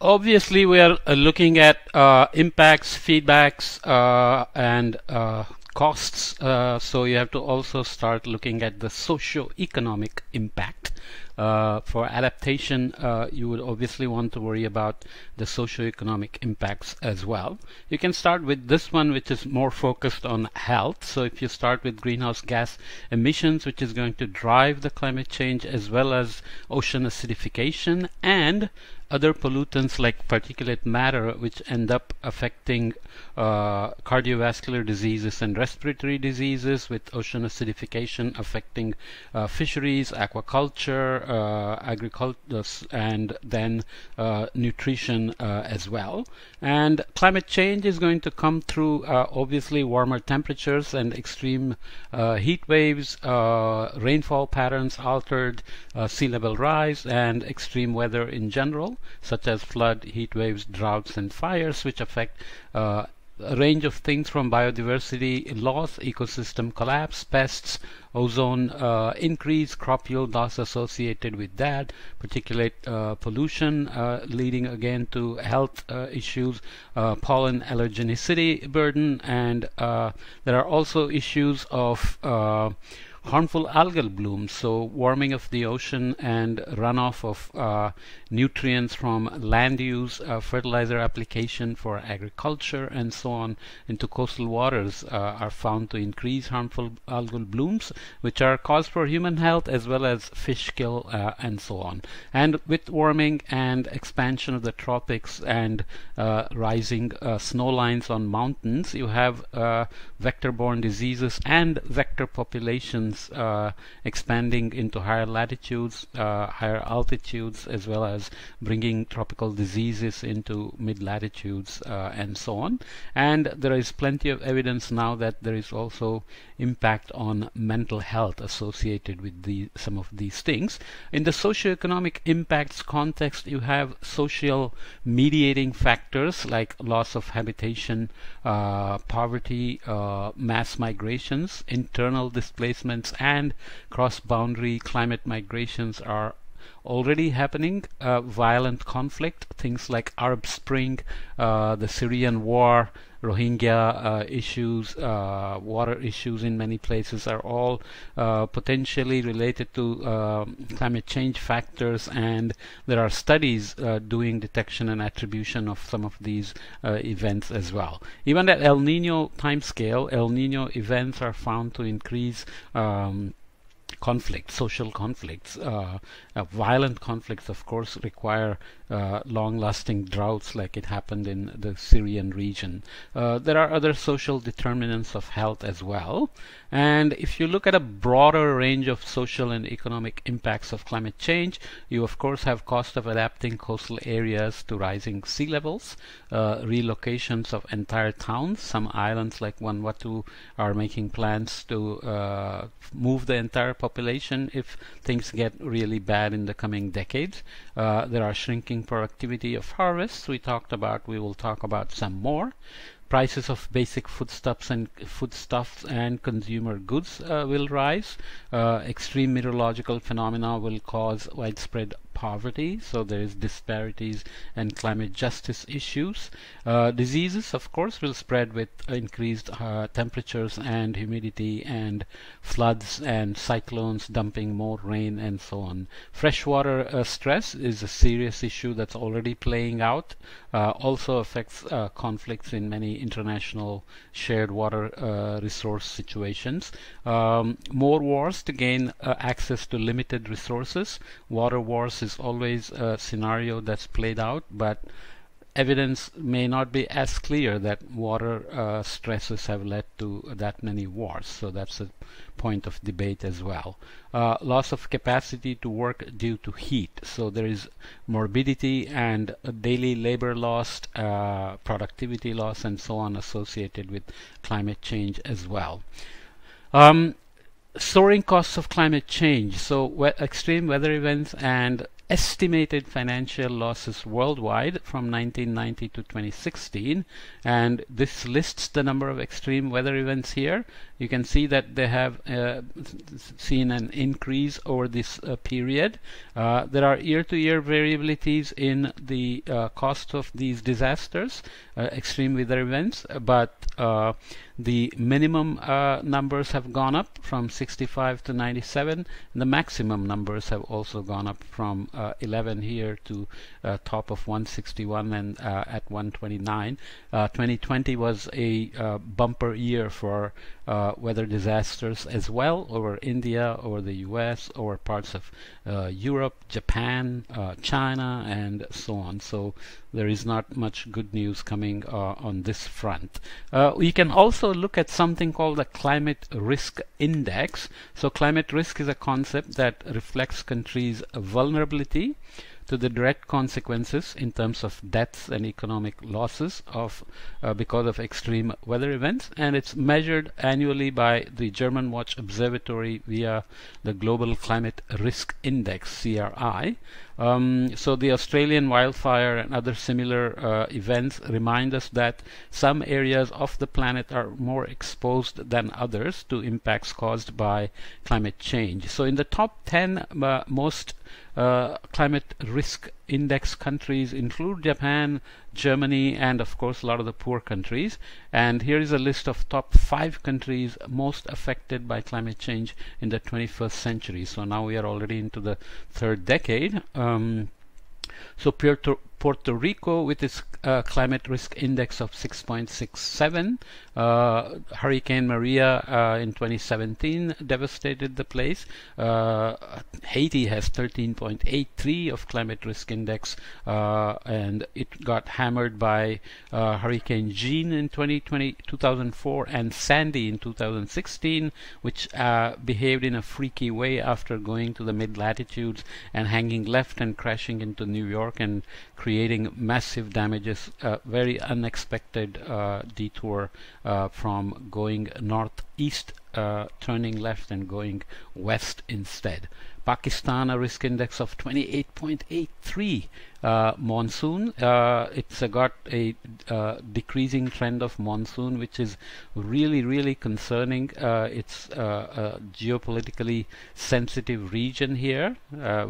Obviously, we are uh, looking at uh, impacts, feedbacks, uh, and uh, costs. Uh, so you have to also start looking at the socio-economic impact. Uh, for adaptation, you would obviously want to worry about the socio-economic impacts as well. You can start with this one, which is more focused on health. So if you start with greenhouse gas emissions, which is going to drive the climate change as well as ocean acidification and other pollutants like particulate matter which end up affecting uh, cardiovascular diseases and respiratory diseases with ocean acidification affecting uh, fisheries, aquaculture, uh, agriculture and then uh, nutrition uh, as well. And climate change is going to come through uh, obviously warmer temperatures and extreme heat waves, rainfall patterns altered, sea level rise and extreme weather in general such as flood, heat waves, droughts, and fires, which affect uh, a range of things from biodiversity loss, ecosystem collapse, pests, ozone uh, increase, crop yield loss associated with that, particulate uh, pollution uh, leading again to health uh, issues, uh, pollen allergenicity burden, and uh, there are also issues of harmful algal blooms, so warming of the ocean and runoff of uh, nutrients from land use, uh, fertilizer application for agriculture, and so on into coastal waters uh, are found to increase harmful algal blooms, which are caused for human health as well as fish kill uh, and so on. And with warming and expansion of the tropics and uh, rising uh, snow lines on mountains, you have vector-borne diseases and vector populations means uh, expanding into higher latitudes, uh, higher altitudes, as well as bringing tropical diseases into mid-latitudes uh, and so on. And there is plenty of evidence now that there is also impact on mental health associated with the, some of these things. In the socioeconomic impacts context, you have social mediating factors like loss of habitation, uh, poverty, uh, mass migrations, internal displacement and cross-boundary climate migrations are already happening uh, violent conflict things like arab spring uh, the syrian war Rohingya uh, issues, uh, water issues in many places are all uh, potentially related to climate change factors and there are studies doing detection and attribution of some of these events as well. Even at El Nino timescale, El Nino events are found to increase um, conflicts, social conflicts. Uh, uh, violent conflicts, of course, require uh, long-lasting droughts like it happened in the Syrian region. Uh, there are other social determinants of health as well. And if you look at a broader range of social and economic impacts of climate change, you of course have cost of adapting coastal areas to rising sea levels, uh, relocations of entire towns. Some islands like Vanuatu are making plans to uh, move the entire population if things get really bad in the coming decades. Uh, there are shrinking productivity of harvests we talked about, we will talk about some more. Prices of basic foodstuffs and foodstuffs and consumer goods uh, will rise. Uh, extreme meteorological phenomena will cause widespread poverty, so there is disparities and climate justice issues. Uh, diseases, of course, will spread with increased uh, temperatures and humidity and floods and cyclones dumping more rain and so on. Freshwater uh, stress is a serious issue that's already playing out, uh, also affects uh, conflicts in many international shared water uh, resource situations. Um, more wars to gain access to limited resources. Water wars is always a scenario that's played out, but evidence may not be as clear that water uh, stresses have led to that many wars. So that's a point of debate as well. Uh, loss of capacity to work due to heat. So there is morbidity and daily labor lost, uh, productivity loss, and so on associated with climate change as well. Um, soaring costs of climate change. So we extreme weather events and estimated financial losses worldwide from 1990 to 2016 and this lists the number of extreme weather events here you can see that they have uh, seen an increase over this uh, period uh, there are year-to-year -year variabilities in the uh, cost of these disasters uh, extreme weather events but uh, the minimum uh, numbers have gone up from 65 to 97 the maximum numbers have also gone up from uh, 11 here to uh, top of 161 and uh, at 129 2020 uh, was a uh, bumper year for uh, weather disasters as well over India, over the US, over parts of uh, Europe, Japan, uh, China, and so on. So there is not much good news coming uh, on this front. Uh, we can also look at something called the Climate Risk Index. So climate risk is a concept that reflects countries' vulnerability to the direct consequences in terms of deaths and economic losses of uh, because of extreme weather events and it's measured annually by the German Watch Observatory via the Global Climate Risk Index CRI um, so the Australian wildfire and other similar uh, events remind us that some areas of the planet are more exposed than others to impacts caused by climate change. So in the top 10 uh, most uh, climate risk index countries include Japan, Germany, and of course a lot of the poor countries. And here is a list of top five countries most affected by climate change in the 21st century. So now we are already into the third decade. Um, so Puerto, Puerto Rico with its uh, climate risk index of 6.67. Uh, Hurricane Maria uh, in 2017 devastated the place. Uh, Haiti has 13.83 of climate risk index uh, and it got hammered by uh, Hurricane Jean in 2020, 2004 and Sandy in 2016 which behaved in a freaky way after going to the mid-latitudes and hanging left and crashing into New York and creating creating massive damages, a very unexpected uh, detour uh, from going northeast, uh, turning left and going west instead. Pakistan a risk index of 28.83 uh, monsoon uh, it's uh, got a uh, decreasing trend of monsoon which is really really concerning uh, it's uh, a geopolitically sensitive region here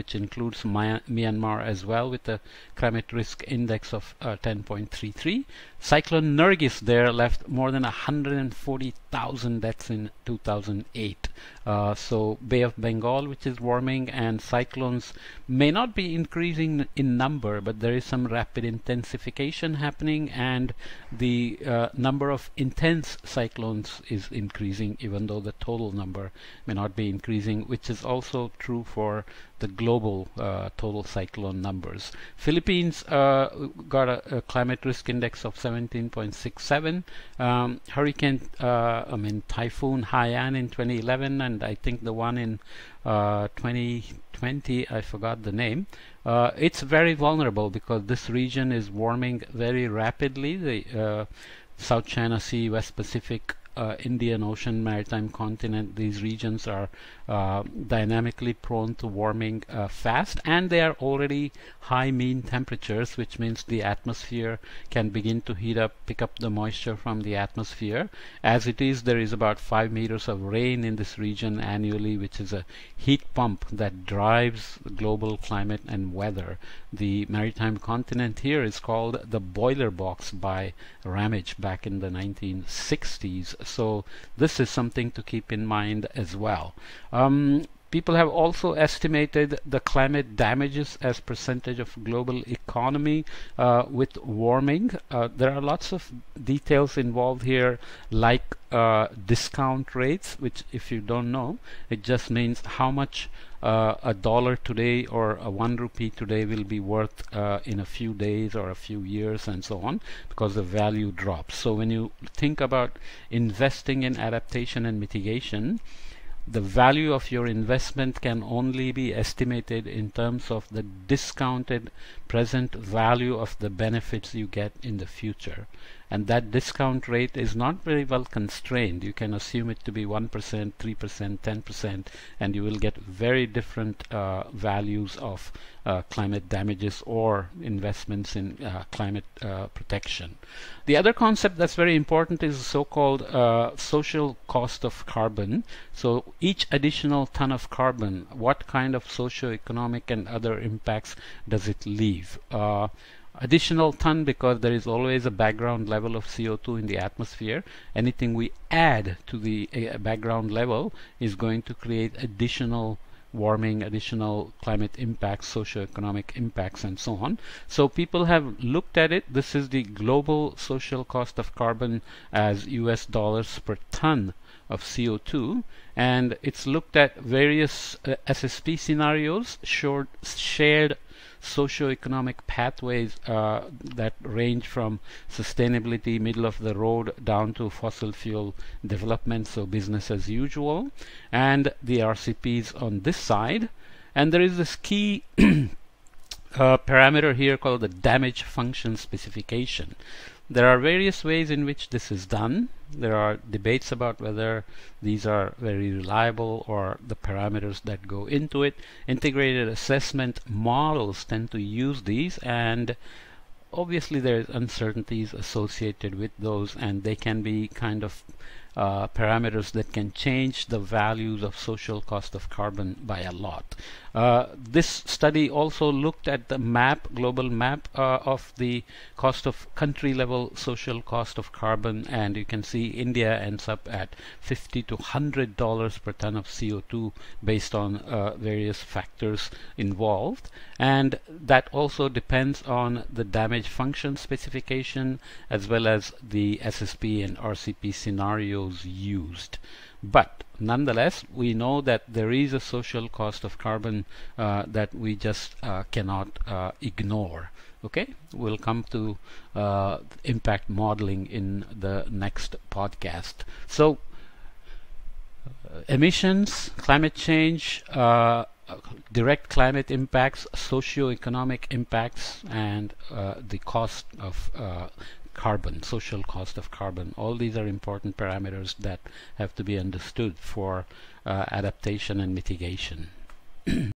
which includes Myanmar as well with a climate risk index of 10.33 Cyclone Nergis there left more than 140,000 deaths in 2008. Uh, so Bay of Bengal, which is warming, and cyclones may not be increasing in number, but there is some rapid intensification happening, and the uh, number of intense cyclones is increasing, even though the total number may not be increasing, which is also true for the global uh, total cyclone numbers. Philippines uh, got a, a climate risk index of 7 17.67. Um, hurricane, uh, I mean Typhoon Haiyan in 2011, and I think the one in uh, 2020, I forgot the name. Uh, it's very vulnerable because this region is warming very rapidly. The uh, South China Sea, West Pacific uh, Indian Ocean maritime continent, these regions are uh, dynamically prone to warming uh, fast, and they are already high mean temperatures, which means the atmosphere can begin to heat up, pick up the moisture from the atmosphere. As it is, there is about 5 meters of rain in this region annually, which is a heat pump that drives global climate and weather. The maritime continent here is called the boiler box by Ramage back in the 1960s so this is something to keep in mind as well. Um, People have also estimated the climate damages as percentage of global economy uh, with warming. Uh, there are lots of details involved here like uh, discount rates, which if you don't know, it just means how much uh, a dollar today or a one rupee today will be worth uh, in a few days or a few years and so on because the value drops. So when you think about investing in adaptation and mitigation, the value of your investment can only be estimated in terms of the discounted present value of the benefits you get in the future. And that discount rate is not very well constrained. You can assume it to be 1%, 3%, 10%, and you will get very different uh, values of uh, climate damages or investments in uh, climate uh, protection. The other concept that's very important is the so-called uh, social cost of carbon. So each additional ton of carbon, what kind of socio-economic and other impacts does it leave? Uh, additional ton because there is always a background level of CO2 in the atmosphere. Anything we add to the uh, background level is going to create additional warming, additional climate impacts, socioeconomic impacts, and so on. So people have looked at it. This is the global social cost of carbon as US dollars per ton of CO2 and it's looked at various uh, SSP scenarios showed shared socioeconomic pathways uh, that range from sustainability, middle of the road, down to fossil fuel development, so business as usual, and the RCPs on this side. And there is this key uh, parameter here called the damage function specification. There are various ways in which this is done. There are debates about whether these are very reliable or the parameters that go into it. Integrated assessment models tend to use these and obviously there's uncertainties associated with those and they can be kind of uh, parameters that can change the values of social cost of carbon by a lot. Uh, this study also looked at the map, global map uh, of the cost of country level social cost of carbon and you can see India ends up at 50 to 100 dollars per ton of CO2 based on uh, various factors involved and that also depends on the damage function specification as well as the SSP and RCP scenario used. But nonetheless, we know that there is a social cost of carbon uh, that we just uh, cannot uh, ignore. Okay, we'll come to uh, impact modeling in the next podcast. So, uh, emissions, climate change, uh, direct climate impacts, socio-economic impacts, and the cost of carbon, social cost of carbon. All these are important parameters that have to be understood for uh, adaptation and mitigation.